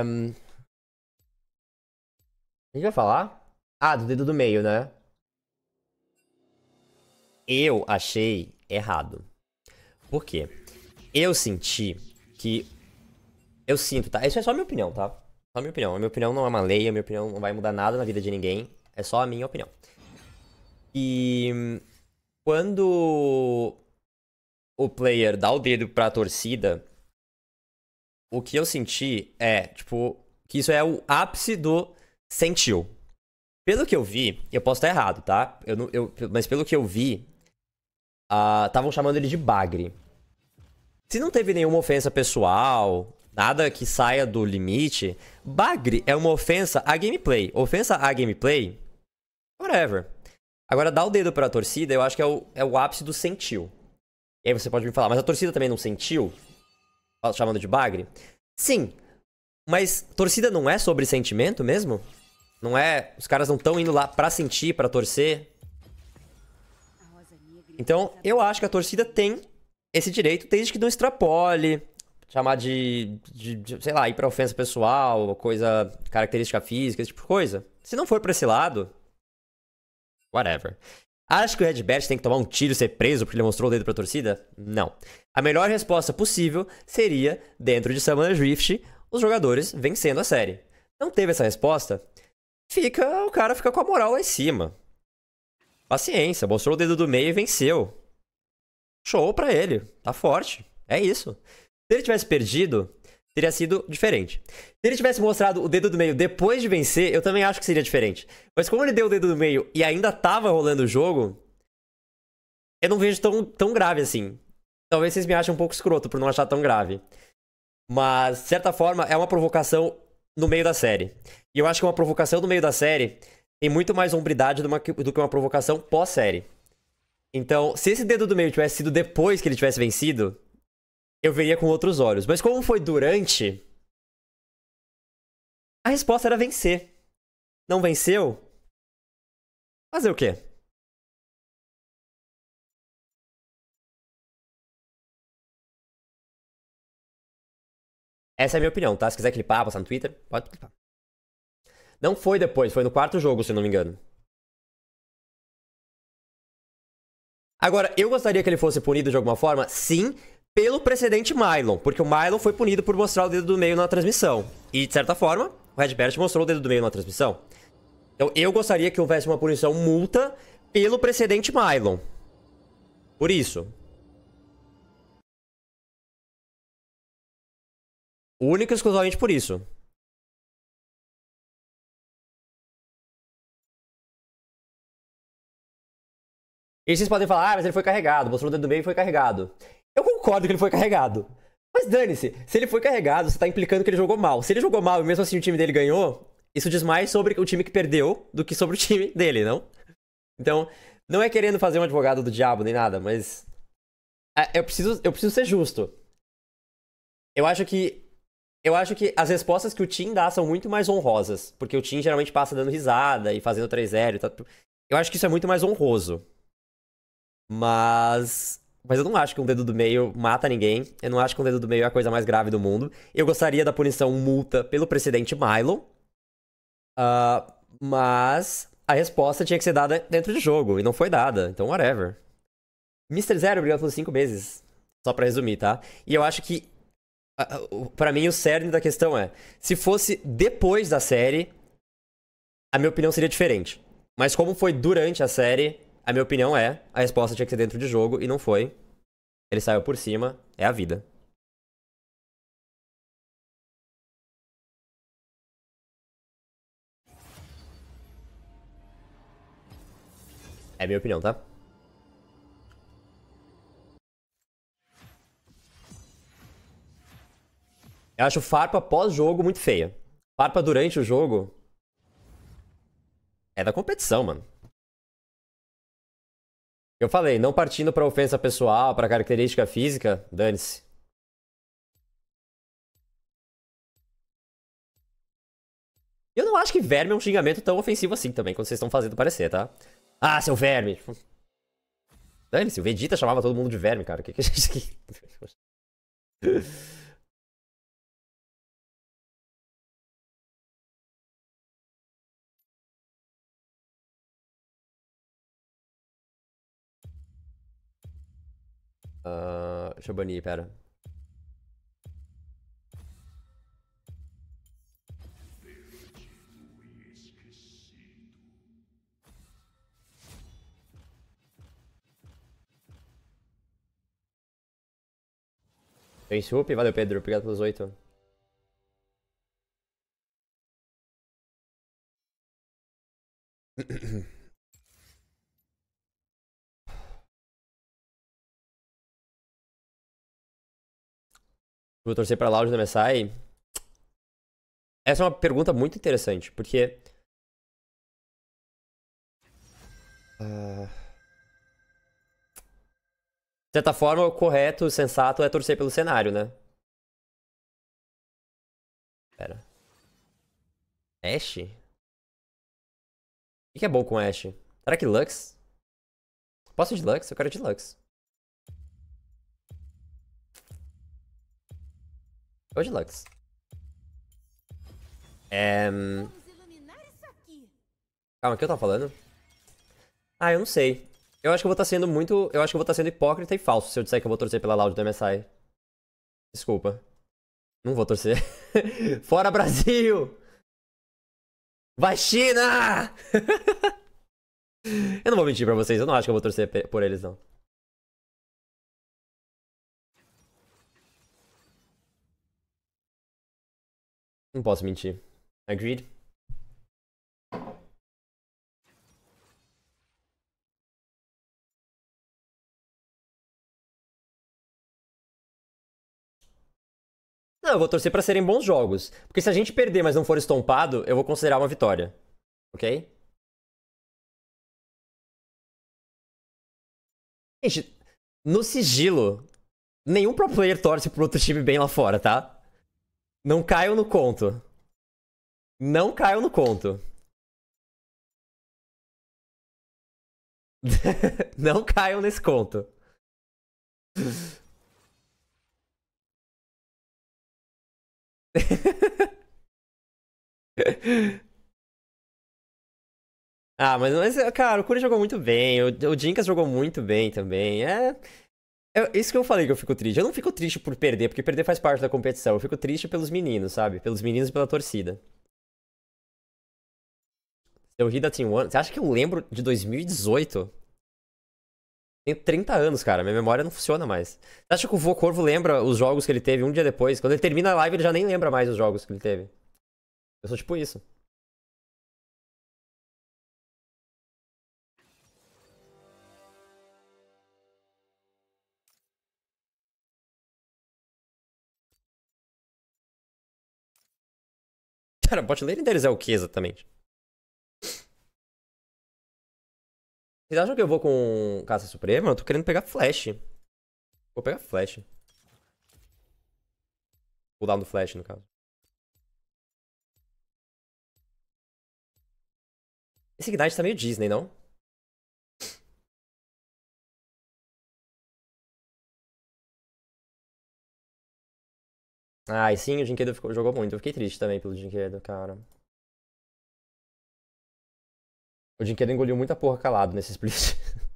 Um... A gente vai falar? Ah, do dedo do meio, né? Eu achei errado. Por quê? Eu senti que. Eu sinto, tá? Isso é só minha opinião, tá? Só minha opinião. A minha opinião não é uma lei, a minha opinião não vai mudar nada na vida de ninguém. É só a minha opinião. E. Hum, quando o player dá o dedo pra torcida, o que eu senti é, tipo, que isso é o ápice do sentiu. Pelo que eu vi, eu posso estar errado, tá? Eu, não, eu mas pelo que eu vi, ah, estavam uh, chamando ele de bagre. Se não teve nenhuma ofensa pessoal, nada que saia do limite, bagre é uma ofensa à gameplay. Ofensa à gameplay, whatever. Agora, dar o dedo pra torcida, eu acho que é o, é o ápice do sentiu. E aí você pode me falar, mas a torcida também não sentiu? chamando de bagre? Sim. Mas torcida não é sobre sentimento mesmo? Não é. Os caras não estão indo lá pra sentir, pra torcer. Então, eu acho que a torcida tem esse direito, desde que não extrapole. Chamar de, de, de sei lá, ir pra ofensa pessoal, coisa, característica física, esse tipo de coisa. Se não for pra esse lado. Whatever. Acho que o Red Bert tem que tomar um tiro e ser preso porque ele mostrou o dedo pra torcida? Não. A melhor resposta possível seria, dentro de Summoner Rift, os jogadores vencendo a série. Não teve essa resposta? Fica, o cara fica com a moral lá em cima. Paciência, mostrou o dedo do meio e venceu. Show pra ele, tá forte. É isso. Se ele tivesse perdido, teria sido diferente. Se ele tivesse mostrado o dedo do meio depois de vencer, eu também acho que seria diferente. Mas como ele deu o dedo do meio e ainda tava rolando o jogo, eu não vejo tão, tão grave assim. Talvez vocês me achem um pouco escroto por não achar tão grave. Mas, de certa forma, é uma provocação no meio da série. E eu acho que uma provocação no meio da série tem muito mais hombridade do que uma provocação pós-série. Então, se esse dedo do meio tivesse sido depois que ele tivesse vencido, eu veria com outros olhos. Mas como foi durante, a resposta era vencer. Não venceu? Fazer o quê? Essa é a minha opinião, tá? Se quiser clipar, passar no Twitter, pode clipar. Não foi depois, foi no quarto jogo, se não me engano. Agora, eu gostaria que ele fosse punido de alguma forma? Sim, pelo precedente Mylon, porque o Mylon foi punido por mostrar o dedo do meio na transmissão. E, de certa forma, o Redbert mostrou o dedo do meio na transmissão. Então, eu gostaria que houvesse uma punição multa pelo precedente Mylon. Por isso. Único e exclusivamente por isso. E vocês podem falar, ah, mas ele foi carregado, mostrou o dedo do meio e foi carregado. Eu concordo que ele foi carregado. Mas dane-se, se ele foi carregado, você tá implicando que ele jogou mal. Se ele jogou mal e mesmo assim o time dele ganhou, isso diz mais sobre o time que perdeu do que sobre o time dele, não? Então, não é querendo fazer um advogado do diabo nem nada, mas. É, eu preciso, eu preciso ser justo. Eu acho que. Eu acho que as respostas que o Tim dá são muito mais honrosas. Porque o Tim geralmente passa dando risada e fazendo 3-0 e tal. Eu acho que isso é muito mais honroso. Mas mas eu não acho que um dedo do meio mata ninguém. Eu não acho que um dedo do meio é a coisa mais grave do mundo. Eu gostaria da punição multa pelo precedente Milo. Uh, mas a resposta tinha que ser dada dentro de jogo. E não foi dada. Então, whatever. Mr. Zero, obrigado pelos cinco meses. Só pra resumir, tá? E eu acho que. Ah, ah, para mim, o cerne da questão é: se fosse depois da série, a minha opinião seria diferente. Mas como foi durante a série, a minha opinião é, a resposta tinha que ser dentro de jogo e não foi. Ele saiu por cima, é a vida. É minha opinião, tá? Eu acho farpa pós-jogo muito feia. Farpa durante o jogo. É da competição, mano. Eu falei, não partindo para ofensa pessoal, para característica física, dane-se. Eu não acho que verme é um xingamento tão ofensivo assim também, quando vocês estão fazendo parecer, tá? Ah, seu verme! Dane-se, o Vegeta chamava todo mundo de verme, cara. O que, que a gente. Uh, deixa eu banir, pera. Tem sup? Valeu, Pedro. Obrigado pelos oito. Vou torcer pra Loud no MSI. Essa é uma pergunta muito interessante, porque. Uh... De certa forma, o correto, o sensato é torcer pelo cenário, né? Pera. Ash? O que é bom com Ash? Será que Lux? Posso de Lux? Eu quero de Lux. Ou de Lux. É... Calma, o que eu tava falando? Ah, eu não sei. Eu acho que eu vou estar tá sendo muito... Eu acho que eu vou estar tá sendo hipócrita e falso se eu disser que eu vou torcer pela Loud do MSI. Desculpa. Não vou torcer. Fora Brasil! Vai China! eu não vou mentir pra vocês, eu não acho que eu vou torcer por eles não. Não posso mentir. Agreed? Não, eu vou torcer para serem bons jogos. Porque se a gente perder, mas não for estompado, eu vou considerar uma vitória. Ok? Gente, no sigilo, nenhum pro player torce pro outro time bem lá fora, tá? Não caiam no conto. Não caiam no conto. Não caiam nesse conto. ah, mas, mas, cara, o Curi jogou muito bem. O, o Jinkas jogou muito bem também. É. É isso que eu falei que eu fico triste. Eu não fico triste por perder, porque perder faz parte da competição. Eu fico triste pelos meninos, sabe? Pelos meninos e pela torcida. Eu ri da Team One. Você acha que eu lembro de 2018? Tenho 30 anos, cara. Minha memória não funciona mais. Você acha que o Vô Corvo lembra os jogos que ele teve um dia depois? Quando ele termina a live, ele já nem lembra mais os jogos que ele teve. Eu sou tipo isso. Pera, bot lane deles é o que exatamente? Vocês acham que eu vou com Caça Suprema? Eu tô querendo pegar Flash. Vou pegar Flash. Vou dar no Flash, no caso. Esse Ignite tá meio Disney, não? Ah, e sim, o Jinkedo ficou, jogou muito. Eu fiquei triste também pelo Jinkedo, cara. O Jinkedo engoliu muita porra calado nesse split.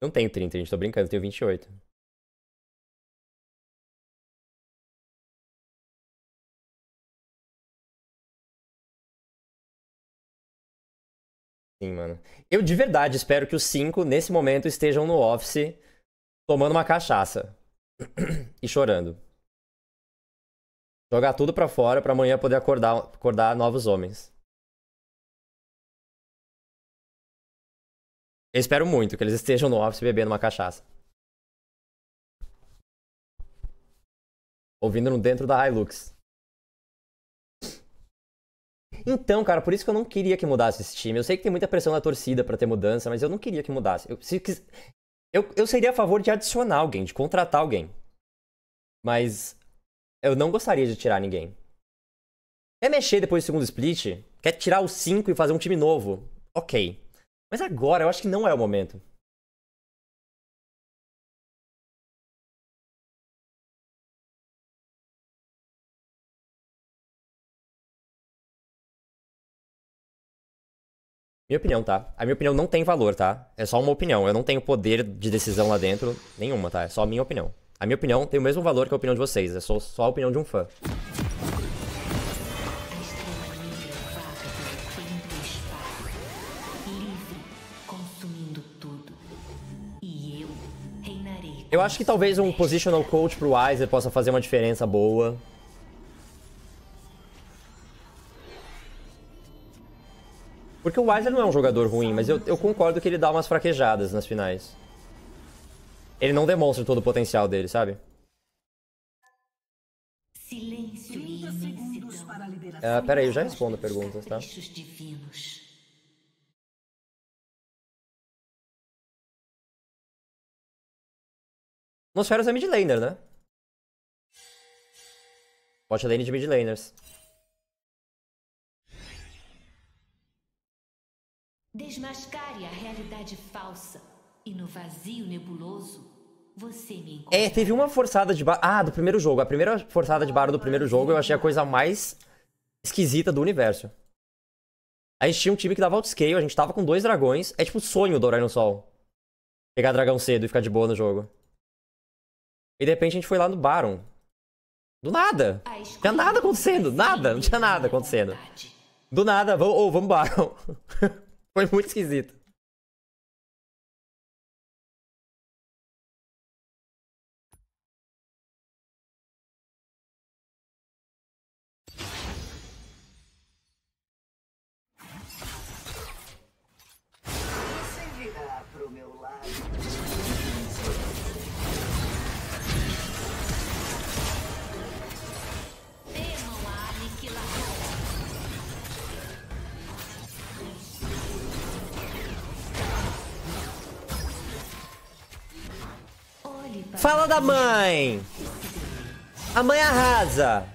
Não tenho 30, gente, tô brincando, tenho 28. Sim, mano. Eu de verdade espero que os cinco, nesse momento, estejam no office tomando uma cachaça e chorando. Jogar tudo para fora para amanhã poder acordar, acordar novos homens. Eu espero muito que eles estejam no office bebendo uma cachaça. Ouvindo no dentro da Hilux. Então, cara, por isso que eu não queria que mudasse esse time. Eu sei que tem muita pressão da torcida para ter mudança, mas eu não queria que mudasse. Eu, se, eu, eu seria a favor de adicionar alguém, de contratar alguém. Mas eu não gostaria de tirar ninguém. É mexer depois do segundo split? Quer tirar os 5 e fazer um time novo? Ok. Mas agora eu acho que não é o momento. Minha opinião, tá? A minha opinião não tem valor, tá? É só uma opinião. Eu não tenho poder de decisão lá dentro nenhuma, tá? É só a minha opinião. A minha opinião tem o mesmo valor que a opinião de vocês. É só, só a opinião de um fã. Eu acho que talvez um positional coach pro Weiser possa fazer uma diferença boa. Porque o Wiser não é um jogador ruim, mas eu, eu concordo que ele dá umas fraquejadas nas finais. Ele não demonstra todo o potencial dele, sabe? Silêncio e ah, pera aí, eu já respondo perguntas, tá? Nosferos é mid laner, né? Bot lane de mid laners. Desmascare a realidade falsa e no vazio nebuloso você me encontra. É, teve uma forçada de barra. Ah, do primeiro jogo. A primeira forçada de barra do primeiro jogo eu achei a coisa mais esquisita do universo. A gente tinha um time que dava outscale, a gente tava com dois dragões. É tipo o sonho do no sol. Pegar dragão cedo e ficar de boa no jogo. E de repente a gente foi lá no Baron. Do nada. Não tinha nada acontecendo. Nada. Não tinha nada acontecendo. Do nada. Ou oh, vamos Baron. Foi muito esquisito. Fala da mãe! A mãe arrasa!